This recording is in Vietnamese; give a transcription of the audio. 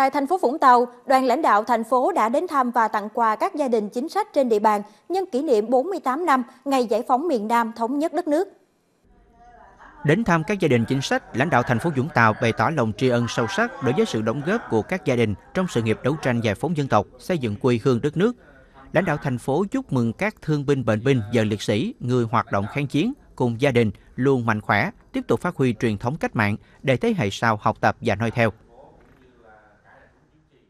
Tại thành phố Vũng Tàu, đoàn lãnh đạo thành phố đã đến thăm và tặng quà các gia đình chính sách trên địa bàn nhân kỷ niệm 48 năm ngày giải phóng miền Nam thống nhất đất nước. Đến thăm các gia đình chính sách, lãnh đạo thành phố Vũng Tàu bày tỏ lòng tri ân sâu sắc đối với sự đóng góp của các gia đình trong sự nghiệp đấu tranh giải phóng dân tộc, xây dựng quê hương đất nước. Lãnh đạo thành phố chúc mừng các thương binh bệnh binh giờ liệt sĩ, người hoạt động kháng chiến cùng gia đình luôn mạnh khỏe, tiếp tục phát huy truyền thống cách mạng để thế hệ sau học tập và noi theo.